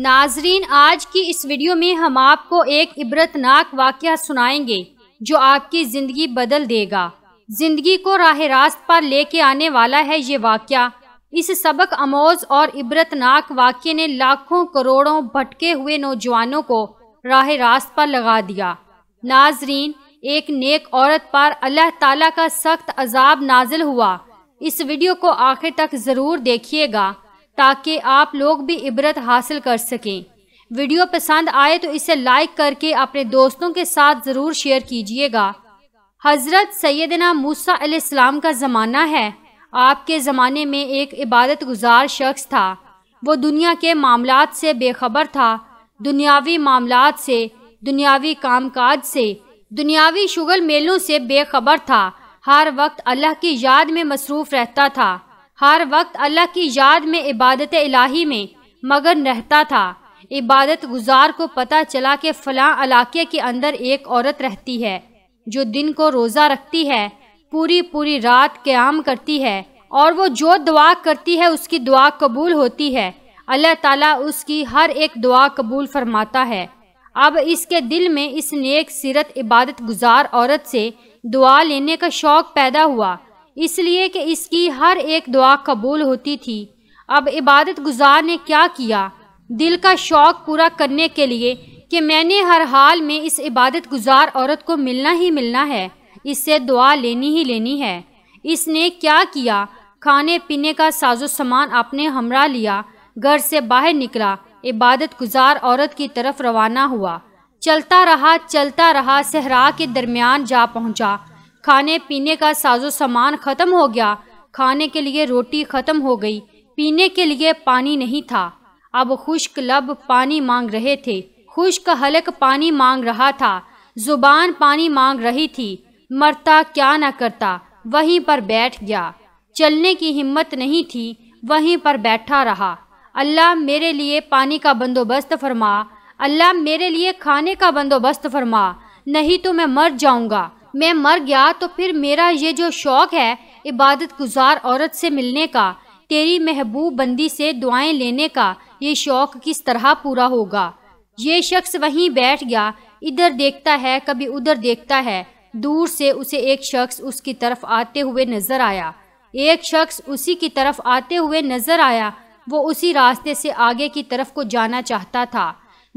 नाजरीन आज की इस वीडियो में हम आपको एक इबरतनाक वाक़ सुनाएंगे जो आपकी ज़िंदगी बदल देगा ज़िंदगी को राह रास्त पर लेके आने वाला है ये वाक़ इस सबक अमोज और इबरतनाक वाक्य ने लाखों करोड़ों भटके हुए नौजवानों को राह रास्त पर लगा दिया नाजरीन एक नेक औरत पर अल्लाह ताला का सख्त अजाब नाजिल हुआ इस वीडियो को आखिर तक ज़रूर देखिएगा ताकि आप लोग भी इबरत हासिल कर सकें वीडियो पसंद आए तो इसे लाइक करके अपने दोस्तों के साथ ज़रूर शेयर कीजिएगा हज़रत सैदना मूसा सलाम का ज़माना है आपके ज़माने में एक इबादत गुजार शख्स था वो दुनिया के मामला से बेखबर था दुनियावी मामला से दुनियावी कामकाज से दुनियावी शुगल मेलों से बेखबर था हर वक्त अल्लाह की याद में मसरूफ़ रहता था हर वक्त अल्लाह की याद में इबादत इलाही में मगन रहता था इबादत गुजार को पता चला कि फलां इलाके के अंदर एक औरत रहती है जो दिन को रोज़ा रखती है पूरी पूरी रात क्याम करती है और वो जो दुआ करती है उसकी दुआ कबूल होती है अल्लाह ताला उसकी हर एक दुआ कबूल फरमाता है अब इसके दिल में इस नेक सीरत इबादत गुजार औरत से दुआ लेने का शौक़ पैदा हुआ इसलिए कि इसकी हर एक दुआ कबूल होती थी अब इबादत गुजार ने क्या किया दिल का शौक़ पूरा करने के लिए कि मैंने हर हाल में इस इबादत गुजार औरत को मिलना ही मिलना है इससे दुआ लेनी ही लेनी है इसने क्या किया खाने पीने का साजो सामान अपने हमरा लिया घर से बाहर निकला इबादत गुजार औरत की तरफ रवाना हुआ चलता रहा चलता रहा सहरा के दरमियान जा पहुंचा खाने पीने का साजो सामान ख़त्म हो गया खाने के लिए रोटी ख़त्म हो गई पीने के लिए पानी नहीं था अब खुश्क लब पानी मांग रहे थे खुश्क हलक पानी मांग रहा था जुबान पानी मांग रही थी मरता क्या न करता वहीं पर बैठ गया चलने की हिम्मत नहीं थी वहीं पर बैठा रहा अल्लाह मेरे लिए पानी का बंदोबस्त फरमा अल्लाह मेरे लिए खाने का बंदोबस्त फरमा नहीं तो मैं मर जाऊंगा मैं मर गया तो फिर मेरा ये जो शौक़ है इबादत गुजार औरत से मिलने का तेरी महबूब बंदी से दुआएं लेने का ये शौक़ किस तरह पूरा होगा ये शख्स वहीं बैठ गया इधर देखता है कभी उधर देखता है दूर से उसे एक शख्स उसकी तरफ आते हुए नज़र आया एक शख्स उसी की तरफ आते हुए नज़र आया वो उसी रास्ते से आगे की तरफ को जाना चाहता था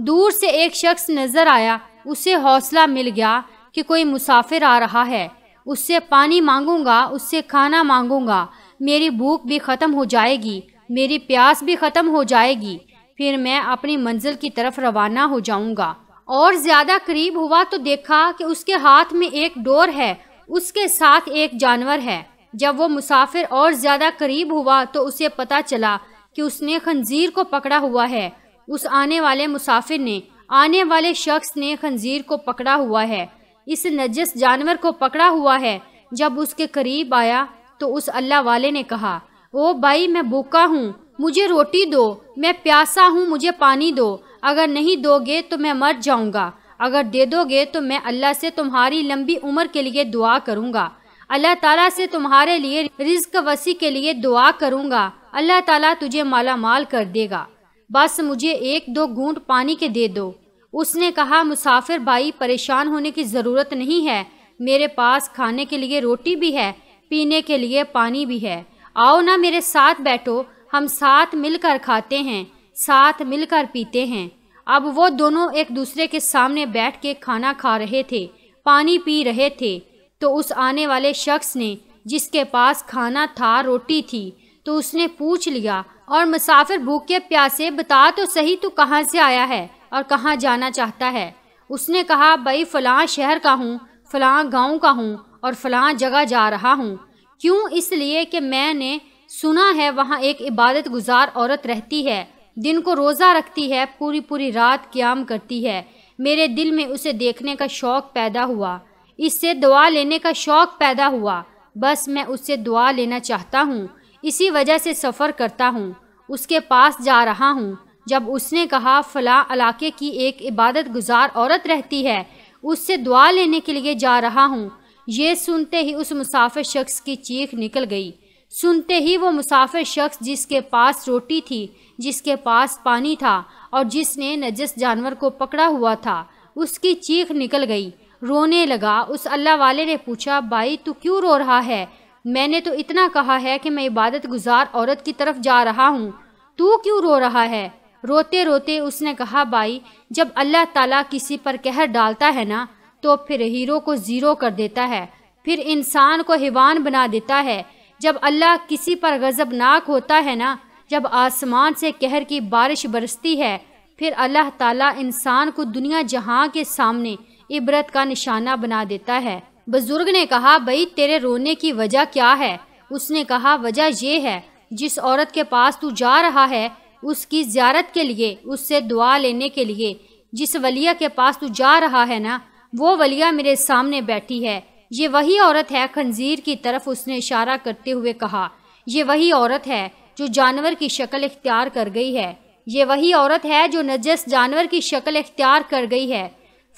दूर से एक शख्स नज़र आया उसे हौसला मिल गया कि कोई मुसाफिर आ रहा है उससे पानी मांगूंगा उससे खाना मांगूंगा मेरी भूख भी ख़त्म हो जाएगी मेरी प्यास भी ख़त्म हो जाएगी फिर मैं अपनी मंजिल की तरफ रवाना हो जाऊंगा और ज़्यादा करीब हुआ तो देखा कि उसके हाथ में एक डोर है उसके साथ एक जानवर है जब वो मुसाफिर और ज़्यादा करीब हुआ तो उसे पता चला कि उसने खंजीर को पकड़ा हुआ है उस आने वाले मुसाफिर ने आने वाले शख्स ने खंजीर को पकड़ा हुआ है इस नजस जानवर को पकड़ा हुआ है जब उसके करीब आया तो उस अल्लाह वाले ने कहा ओ भाई मैं भूखा हूँ मुझे रोटी दो मैं प्यासा हूँ मुझे पानी दो अगर नहीं दोगे तो मैं मर जाऊँगा अगर दे दोगे तो मैं अल्लाह से तुम्हारी लंबी उम्र के लिए दुआ करूँगा अल्लाह ताला से तुम्हारे लिए रिज्क वसी के लिए दुआ करूँगा अल्लाह ताला तुझे माला माल कर देगा बस मुझे एक दो घूंट पानी के दे दो उसने कहा मुसाफिर भाई परेशान होने की ज़रूरत नहीं है मेरे पास खाने के लिए रोटी भी है पीने के लिए पानी भी है आओ ना मेरे साथ बैठो हम साथ मिलकर खाते हैं साथ मिलकर पीते हैं अब वो दोनों एक दूसरे के सामने बैठ के खाना खा रहे थे पानी पी रहे थे तो उस आने वाले शख्स ने जिसके पास खाना था रोटी थी तो उसने पूछ लिया और मुसाफिर भूखे प्यासे बता तो सही तू कहाँ से आया है और कहाँ जाना चाहता है उसने कहा भाई फ़लाँ शहर का हूँ फ़लाँ गांव का हूँ और फ़लाँ जगह जा रहा हूँ क्यों इसलिए कि मैंने सुना है वहाँ एक इबादत गुजार औरत रहती है दिन को रोज़ा रखती है पूरी पूरी रात क्याम करती है मेरे दिल में उसे देखने का शौक़ पैदा हुआ इससे दुआ लेने का शौक़ पैदा हुआ बस मैं उससे दुआ लेना चाहता हूँ इसी वजह से सफ़र करता हूँ उसके पास जा रहा हूँ जब उसने कहा फला इलाके की एक इबादत गुजार औरत रहती है उससे दुआ लेने के लिए जा रहा हूँ ये सुनते ही उस मुसाफिर शख्स की चीख निकल गई सुनते ही वो मुसाफिर शख्स जिसके पास रोटी थी जिसके पास पानी था और जिसने नजस जानवर को पकड़ा हुआ था उसकी चीख निकल गई रोने लगा उस अल्लाह वाले ने पूछा भाई तू क्यों रो रहा है मैंने तो इतना कहा है कि मैं इबादत गुजार औरत की तरफ जा रहा हूँ तू क्यों रो रहा है रोते रोते उसने कहा भाई जब अल्लाह ताला किसी पर कहर डालता है ना तो फिर हीरो को ज़ीरो कर देता है फिर इंसान को हिवान बना देता है जब अल्लाह किसी पर गज़बनाक होता है ना जब आसमान से कहर की बारिश बरसती है फिर अल्लाह ताला इंसान को दुनिया जहाँ के सामने इबरत का निशाना बना देता है बुज़ुर्ग ने कहा भाई तेरे रोने की वजह क्या है उसने कहा वजह यह है जिस औरत के पास तू जा रहा है उसकी ज्यारत के लिए उससे दुआ लेने के लिए जिस वलिया के पास तू जा रहा है ना वो वलिया मेरे सामने बैठी है ये वही औरत है खंजीर की तरफ उसने इशारा करते हुए कहा ये वही औरत है जो जानवर की शक्ल इख्तियार कर गई है ये वही औरत है जो नजस जानवर की शक्ल इख्तियार कर गई है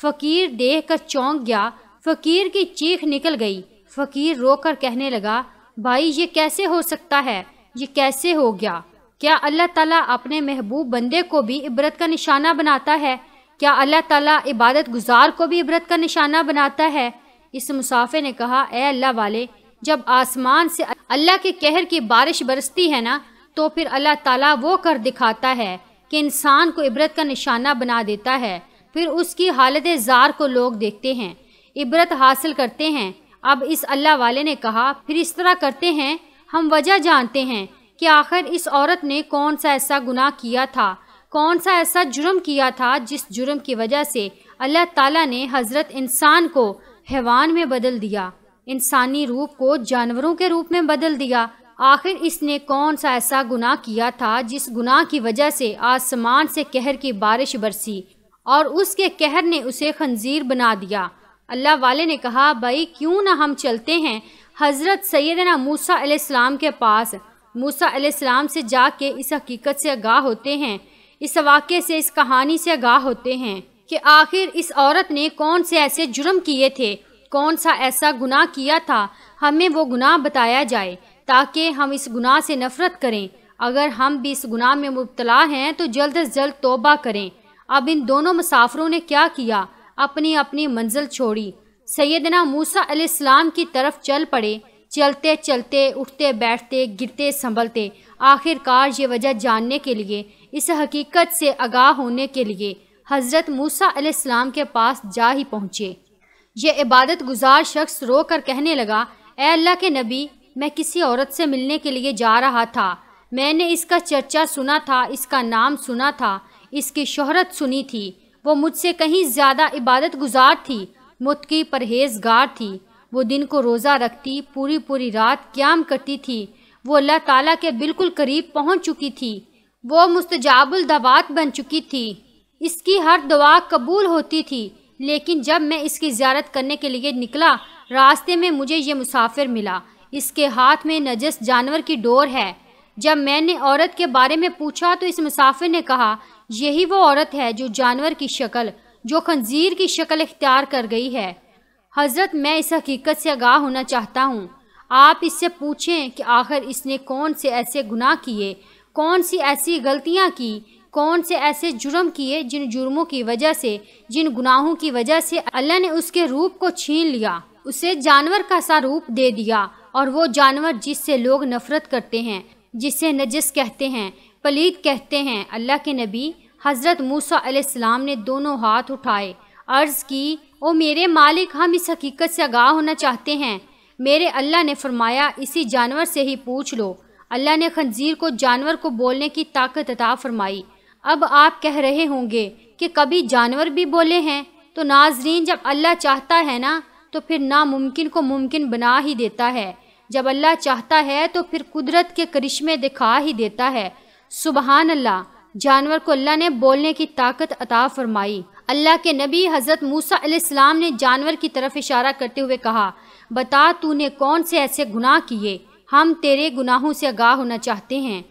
फ़कीर देख कर चौंक गया फ़कीर की चीख निकल गई फ़कीर रोकर कहने लगा भाई ये कैसे हो सकता है ये कैसे हो गया क्या अल्लाह ताला अपने महबूब बंदे को भी इबरत का निशाना बनाता है क्या अल्लाह ताला इबादत गुजार को भी इबरत का निशाना बनाता है इस मुसाफे ने कहा ए अल्लाह वाले जब आसमान से अल्लाह के कहर की बारिश बरसती है ना तो फिर अल्लाह ताला वो कर दिखाता है कि इंसान को इबरत का निशाना बना देता है फिर उसकी हालत जार को लोग देखते हैं इबरत हासिल करते हैं अब इस अल्लाह वाले ने कहा फिर इस तरह करते हैं हम वजह जानते हैं कि आखिर इस औरत ने कौन सा ऐसा गुनाह किया था कौन सा ऐसा जुर्म किया था जिस जुर्म की वजह से अल्लाह ताला ने हज़रत इंसान को हैवान में बदल दिया इंसानी रूप को जानवरों के रूप में बदल दिया आखिर इसने कौन सा ऐसा गुनाह किया था जिस गुनाह की वजह से आसमान से कहर की बारिश बरसी और उसके कहर ने उसे खंजीर बना दिया अल्लाह वाले ने कहा भाई क्यों ना हम चलते हैं हज़रत सैदना मूसा के पास मूसा अलैहिस्सलाम से जाके इस हकीकत से आगाह होते हैं इस वाक़े से इस कहानी से आगाह होते हैं कि आखिर इस औरत ने कौन से ऐसे जुर्म किए थे कौन सा ऐसा गुनाह किया था हमें वो गुनाह बताया जाए ताकि हम इस गुनाह से नफ़रत करें अगर हम भी इस गुनाह में मुबतला हैं तो जल्द अज जल्द तोबा करें अब इन दोनों मुसाफरों ने क्या किया अपनी अपनी मंजिल छोड़ी सैदना मूसा अलैहिस्सलाम की तरफ चल पड़े चलते चलते उठते बैठते गिरते संभलते आखिरकार ये वजह जानने के लिए इस हकीकत से आगाह होने के लिए हज़रत मूसा अलैहिस्सलाम के पास जा ही पहुँचे यह इबादत गुजार शख्स रो कर कहने लगा ए अल्लाह के नबी मैं किसी औरत से मिलने के लिए जा रहा था मैंने इसका चर्चा सुना था इसका नाम सुना था इसकी शोहरत सुनी थी वो मुझसे कहीं ज़्यादा इबादत गुजार थी मुतकी परहेजगार थी वो दिन को रोज़ा रखती पूरी पूरी रात क्याम करती थी वो अल्लाह ताला के बिल्कुल करीब पहुंच चुकी थी वो मुस्तजाबुल दवात बन चुकी थी इसकी हर दुआ कबूल होती थी लेकिन जब मैं इसकी ज्यारत करने के लिए निकला रास्ते में मुझे ये मुसाफिर मिला इसके हाथ में नजस जानवर की डोर है जब मैंने औरत के बारे में पूछा तो इस मुसाफिर ने कहा यही वो औरत है जो जानवर की शक्ल जो खंजीर की शक्ल इख्तियार कर गई है हज़रत मैं इस हकीकत से आगाह होना चाहता हूँ आप इससे पूछें कि आखिर इसने कौन से ऐसे गुनाह किए कौन सी ऐसी गलतियाँ की कौन से ऐसे जुर्म किए जिन जुर्मों की वजह से जिन गुनाहों की वजह से अल्लाह ने उसके रूप को छीन लिया उसे जानवर का सा रूप दे दिया और वो जानवर जिससे लोग नफरत करते हैं जिसे नजस कहते हैं पलीद कहते हैं अल्लाह के नबी हज़रत मूसा ने दोनों हाथ उठाए अर्ज़ की ओ मेरे मालिक हम इस हकीकत से आगाह होना चाहते हैं मेरे अल्लाह ने फरमाया इसी जानवर से ही पूछ लो अल्लाह ने खंजीर को जानवर को बोलने की ताकत अता फरमाई अब आप कह रहे होंगे कि कभी जानवर भी बोले हैं तो नाजरीन जब अल्लाह चाहता है ना तो फिर नामुमकिन को मुमकिन बना ही देता है जब अल्लाह चाहता है तो फिर कुदरत के करिश्मे दिखा ही देता है सुबहान अल्लाह जानवर को अल्लाह ने बोलने की ताकत अता फरमाई अल्लाह के नबी हज़रत मूसा अलैहिस्सलाम ने जानवर की तरफ इशारा करते हुए कहा बता तूने कौन से ऐसे गुनाह किए हम तेरे गुनाहों से आगाह होना चाहते हैं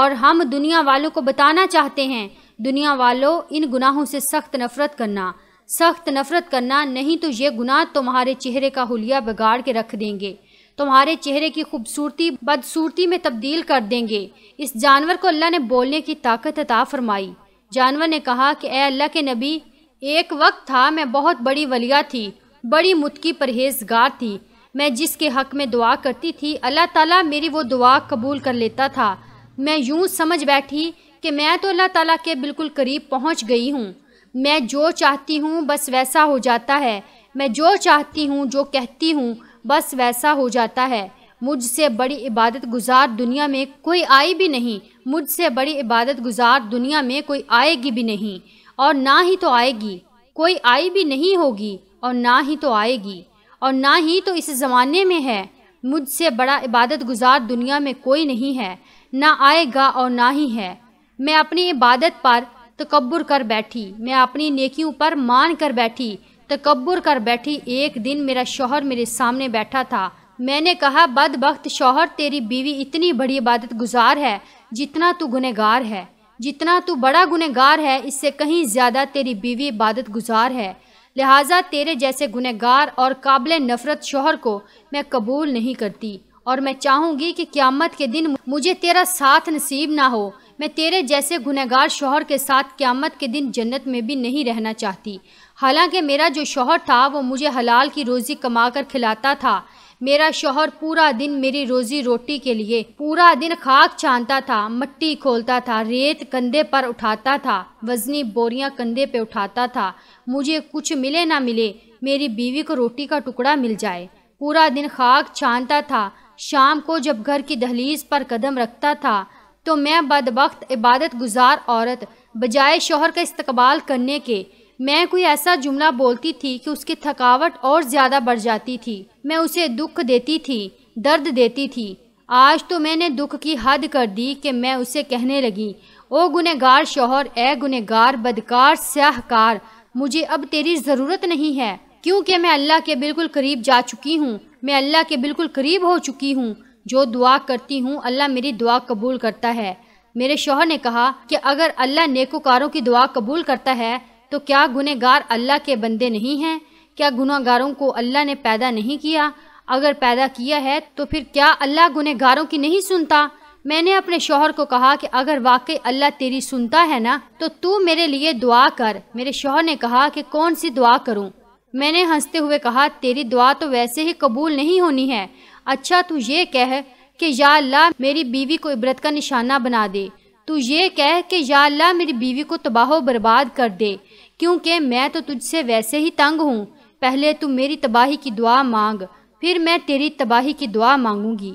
और हम दुनिया वालों को बताना चाहते हैं दुनिया वालों इन गुनाहों से सख्त नफ़रत करना सख्त नफ़रत करना नहीं तो ये गुनाह तुम्हारे चेहरे का हुलिया बिगाड़ के रख देंगे तुम्हारे चेहरे की खूबसूरती बदसूरती में तब्दील कर देंगे इस जानवर को अल्लाह ने बोलने की ताकत अता फरमाई जानवर ने कहा कि अः अल्लाह के नबी एक वक्त था मैं बहुत बड़ी वलिया थी बड़ी मुतकी परहेजगार थी मैं जिसके हक में दुआ करती थी अल्लाह ताला मेरी वो दुआ कबूल कर लेता था मैं यूं समझ बैठी कि मैं तो अल्लाह ताला के बिल्कुल करीब पहुंच गई हूं मैं जो चाहती हूं बस वैसा हो जाता है मैं जो चाहती हूं जो कहती हूं बस वैसा हो जाता है मुझसे बड़ी इबादत गुजार दुनिया में कोई आई भी नहीं मुझसे बड़ी इबादत गुजार दुनिया में कोई आएगी भी नहीं और ना ही तो आएगी कोई आई भी नहीं होगी और ना ही तो आएगी और ना ही तो इस ज़माने में है मुझसे बड़ा इबादत गुजार दुनिया में कोई नहीं है ना आएगा और ना ही है मैं अपनी इबादत पर तकबर कर बैठी मैं अपनी नेकियों पर मान कर बैठी तकबर कर बैठी एक दिन मेरा शोहर मेरे सामने बैठा था मैंने कहा बदबख्त शोहर तेरी बीवी इतनी बड़ी इबादत गुजार है जितना तू गुनहगार है जितना तू बड़ा गुनहगार है इससे कहीं ज़्यादा तेरी बीवी इबादत गुजार है लिहाजा तेरे जैसे गुनहगार और काबिल नफरत शोहर को मैं कबूल नहीं करती और मैं चाहूँगी कि क़्यामत के दिन मुझे तेरा साथ नसीब ना हो मैं तेरे जैसे गुनहगार शोहर के साथ क़्यामत के दिन जन्नत में भी नहीं रहना चाहती हालांकि मेरा जो शोहर था वो मुझे हलाल की रोज़ी कमा कर खिलाता था मेरा शोहर पूरा दिन मेरी रोजी रोटी के लिए पूरा दिन खाक छानता था मट्टी खोलता था रेत कंधे पर उठाता था वजनी बोरियां कंधे पे उठाता था मुझे कुछ मिले ना मिले मेरी बीवी को रोटी का टुकड़ा मिल जाए पूरा दिन खाक छानता था शाम को जब घर की दहलीज पर कदम रखता था तो मैं बदबख्त इबादत गुजार औरत बजाय शोहर का इस्तकबाल करने के मैं कोई ऐसा जुमला बोलती थी कि उसकी थकावट और ज़्यादा बढ़ जाती थी मैं उसे दुख देती थी दर्द देती थी आज तो मैंने दुख की हद कर दी कि मैं उसे कहने लगी ओ गुनहगार शोहर ए गुनहगार बदकार स्याहकार मुझे अब तेरी ज़रूरत नहीं है क्योंकि मैं अल्लाह के बिल्कुल करीब जा चुकी हूँ मैं अल्लाह के बिल्कुल करीब हो चुकी हूँ जो दुआ करती हूँ अल्लाह मेरी दुआ कबूल करता है मेरे शोहर ने कहा कि अगर अल्लाह नेकोकारों की दुआ कबूल करता है तो क्या गुनहगार अल्लाह के बंदे नहीं हैं क्या गुनागारों को अल्लाह ने पैदा नहीं किया अगर पैदा किया है तो फिर क्या अल्लाह गुनहगारों की नहीं सुनता मैंने अपने शोहर को कहा कि अगर वाकई अल्लाह तेरी सुनता है ना तो तू मेरे लिए दुआ कर मेरे शोहर ने कहा कि कौन सी दुआ करूं? मैंने हंसते हुए कहा तेरी दुआ तो वैसे ही कबूल नहीं होनी है अच्छा तू ये कह कि या अल्लाह मेरी बीवी को इबरत का निशाना बना दे तू ये कह कि या अल्लाह मेरी बीवी को तबाह बर्बाद कर दे क्योंकि मैं तो तुझसे वैसे ही तंग हूँ पहले तू मेरी तबाही की दुआ मांग फिर मैं तेरी तबाही की दुआ मांगूंगी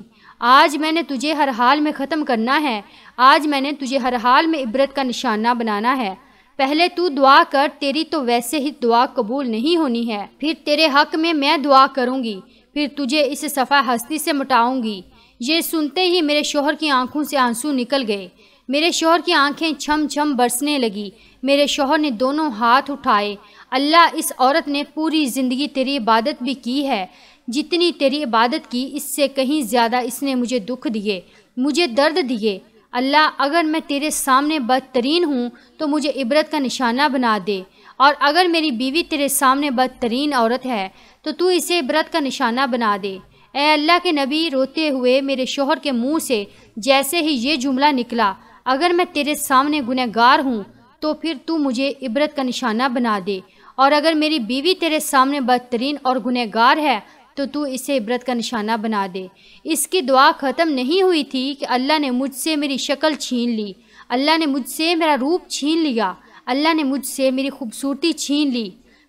आज मैंने तुझे हर हाल में ख़त्म करना है आज मैंने तुझे हर हाल में इबरत का निशाना बनाना है पहले तू दुआ कर तेरी तो वैसे ही दुआ कबूल नहीं होनी है फिर तेरे हक में मैं दुआ करूँगी फिर तुझे इस सफ़ा हस्ती से मिटाऊँगी ये सुनते ही मेरे शोहर की आंखों से आंसू निकल गए मेरे शोहर की आंखें छम छम बरसने लगी मेरे शोहर ने दोनों हाथ उठाए अल्लाह इस औरत ने पूरी ज़िंदगी तेरी इबादत भी की है जितनी तेरी इबादत की इससे कहीं ज़्यादा इसने मुझे दुख दिए मुझे दर्द दिए अल्लाह अगर मैं तेरे सामने बदतरीन हूँ तो मुझे इबरत का निशाना बना दे और अगर मेरी बीवी तेरे सामने बदतरीन औरत है तो तू इसे इबरत का निशाना बना दे ए अल्लाह के नबी रोते हुए मेरे शोहर के मुंह से जैसे ही ये जुमला निकला अगर मैं तेरे सामने गुनहगार हूँ तो फिर तू मुझे इबरत का निशाना बना दे और अगर मेरी बीवी तेरे सामने बदतरीन और गुनहगार है तो तू इसे इबरत का निशाना बना दे इसकी दुआ ख़त्म नहीं हुई थी कि अल्लाह ने मुझसे मेरी शक्ल छीन ली अल्लाह ने मुझसे मेरा रूप छीन लिया अल्लाह ने मुझसे मेरी खूबसूरती छीन ली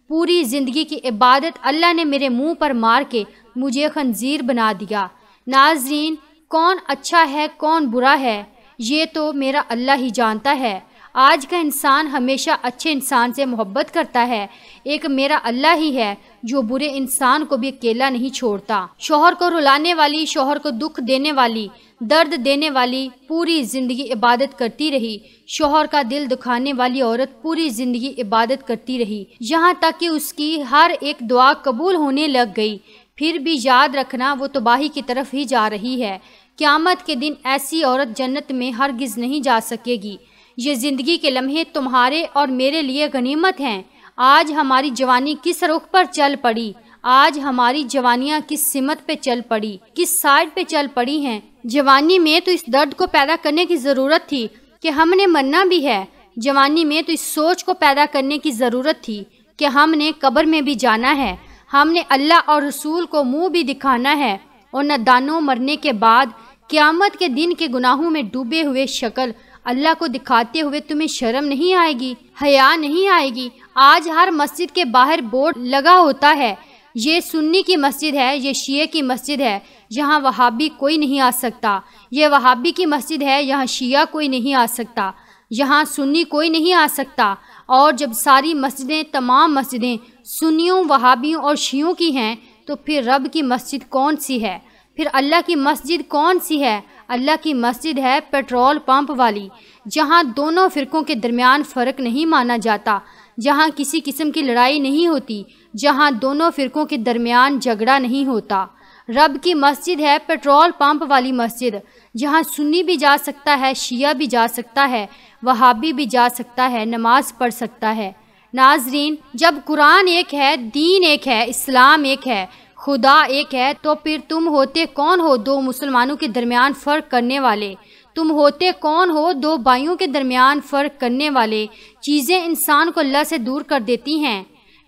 पूरी ज़िंदगी की इबादत अल्लाह ने मेरे मुंह पर मार के मुझे खंजीर बना दिया नाजरीन कौन अच्छा है कौन बुरा है ये तो मेरा अल्लाह ही जानता है आज का इंसान हमेशा अच्छे इंसान से मोहब्बत करता है एक मेरा अल्लाह ही है जो बुरे इंसान को भी अकेला नहीं छोड़ता शोहर को रुलाने वाली शोहर को दुख देने वाली दर्द देने वाली पूरी ज़िंदगी इबादत करती रही शोहर का दिल दुखाने वाली औरत पूरी ज़िंदगी इबादत करती रही यहाँ तक कि उसकी हर एक दुआ कबूल होने लग गई फिर भी याद रखना वो तबाही की तरफ ही जा रही है क़्यामत के दिन ऐसी औरत जन्नत में हरगिज़ नहीं जा सकेगी ये ज़िंदगी के लम्हे तुम्हारे और मेरे लिए गनीमत हैं आज हमारी जवानी किस रुख पर चल पड़ी आज हमारी जवानियाँ किस सिमत पे चल पड़ी किस साइड पे चल पड़ी हैं जवानी में तो इस दर्द को पैदा करने की ज़रूरत थी कि हमने मरना भी है जवानी में तो इस सोच को पैदा करने की ज़रूरत थी कि हमने कब्र में भी जाना है हमने अल्लाह और रसूल को मुंह भी दिखाना है और नदानों मरने के बाद क़्यामत के दिन के गुनाहों में डूबे हुए शक्ल अल्लाह को दिखाते हुए तुम्हें शर्म नहीं आएगी हया नहीं आएगी आज हर मस्जिद के बाहर बोर्ड लगा होता है ये सुन्नी की मस्जिद है ये शिया की मस्जिद है यहाँ वहाबी कोई नहीं आ सकता ये वहाबी की मस्जिद है यहाँ शिया कोई नहीं आ सकता यहाँ सुन्नी कोई नहीं आ सकता और जब सारी मस्जिदें तमाम मस्जिदें सुन्नियों वहाबियों और शियों की हैं तो फिर रब की मस्जिद कौन सी है फिर अल्लाह की मस्जिद कौन सी है अल्लाह की मस्जिद है पेट्रोल पंप वाली जहाँ दोनों फ़िरकों के दरमियान फ़र्क नहीं माना जाता जहाँ किसी किस्म की लड़ाई नहीं होती जहाँ दोनों फ़िरकों के दरमियान झगड़ा नहीं होता रब की मस्जिद है पेट्रोल पंप वाली मस्जिद जहाँ सुन्नी भी जा सकता है शिया भी जा सकता है वहाबी भी जा सकता है नमाज़ पढ़ सकता है नाजरीन जब कुरान एक है दीन एक है इस्लाम एक है खुदा एक है तो फिर तुम होते कौन हो दो मुसलमानों के दरमियान फ़र्क करने वाले तुम होते कौन हो दो भाइयों के दरमियान फ़र्क करने वाले चीज़ें इंसान को अल्लाह से दूर कर देती हैं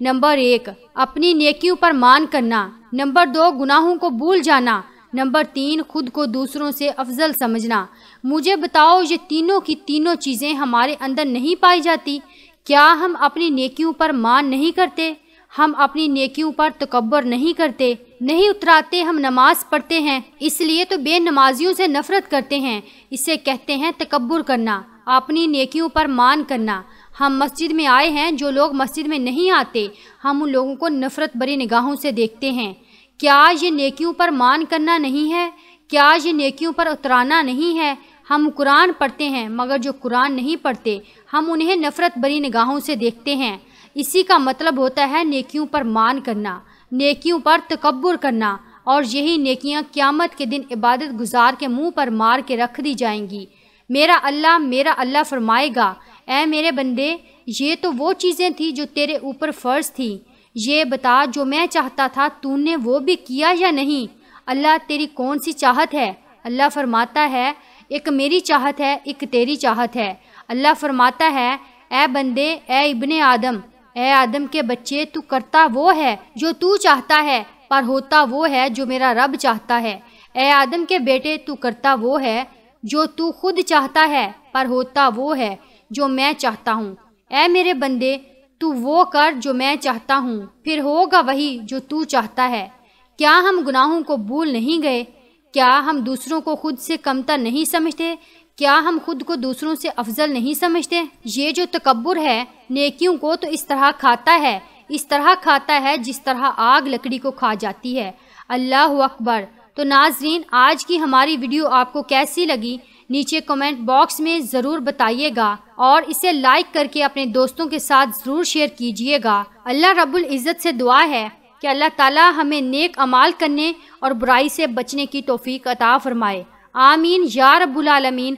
नंबर एक अपनी नेकियों पर मान करना नंबर दो गुनाहों को भूल जाना नंबर तीन खुद को दूसरों से अफजल समझना मुझे बताओ ये तीनों की तीनों चीज़ें हमारे अंदर नहीं पाई जाती क्या हम अपनी नेकियों पर मान नहीं करते हम अपनी नेकियों पर तकबर नहीं करते नहीं उतराते हम नमाज पढ़ते हैं इसलिए तो बेनमाजियों से नफरत करते हैं इसे कहते हैं तकबर करना अपनी नेकियों पर मान करना हम मस्जिद में आए हैं जो लोग मस्जिद में नहीं आते हम उन लोगों को नफरत भरी निगाहों से देखते हैं क्या ये नेकियों पर मान करना नहीं है क्या ये नेकियों पर उतराना नहीं है हम कुरान पढ़ते हैं मगर जो कुरान नहीं पढ़ते हम उन्हें नफ़रत भरी निगाहों से देखते हैं इसी का मतलब होता है नेकियों पर मान करना नेकियों पर तकबर करना और यही नेकियां क़्यामत के दिन इबादत गुजार के मुंह पर मार के रख दी जाएंगी मेरा अल्लाह मेरा अल्लाह फरमाएगा ए मेरे बंदे ये तो वो चीज़ें थी जो तेरे ऊपर फ़र्ज थी ये बता जो मैं चाहता था तूने वो भी किया या नहीं अल्लाह तेरी कौन सी चाहत है अल्लाह फरमाता है एक मेरी चाहत है एक तेरी चाहत है अल्लाह फरमाता है ए बंदे ए इबन आदम ए आदम के बच्चे तू करता वो है जो तू चाहता है पर होता वो है जो मेरा रब चाहता है ए आदम के बेटे तू करता वो है जो तू खुद चाहता है पर होता वो है जो मैं चाहता हूँ ए मेरे बंदे तू वो कर जो मैं चाहता हूँ फिर होगा वही जो तू चाहता है क्या हम गुनाहों को भूल नहीं गए क्या हम दूसरों को खुद से कमतर नहीं समझते क्या हम खुद को दूसरों से अफजल नहीं समझते ये जो तकबर है नेकियों को तो इस तरह खाता है इस तरह खाता है जिस तरह आग लकड़ी को खा जाती है अल्लाह अकबर तो नाजरीन आज की हमारी वीडियो आपको कैसी लगी नीचे कमेंट बॉक्स में ज़रूर बताइएगा और इसे लाइक करके अपने दोस्तों के साथ ज़रूर शेयर कीजिएगा अल्लाह रब्बुल इज़्ज़त से दुआ है कि अल्लाह ताला हमें नेक अमाल करने और बुराई से बचने की तोफ़ी अता फ़रमाए आमीन या रब्बुल आलमीन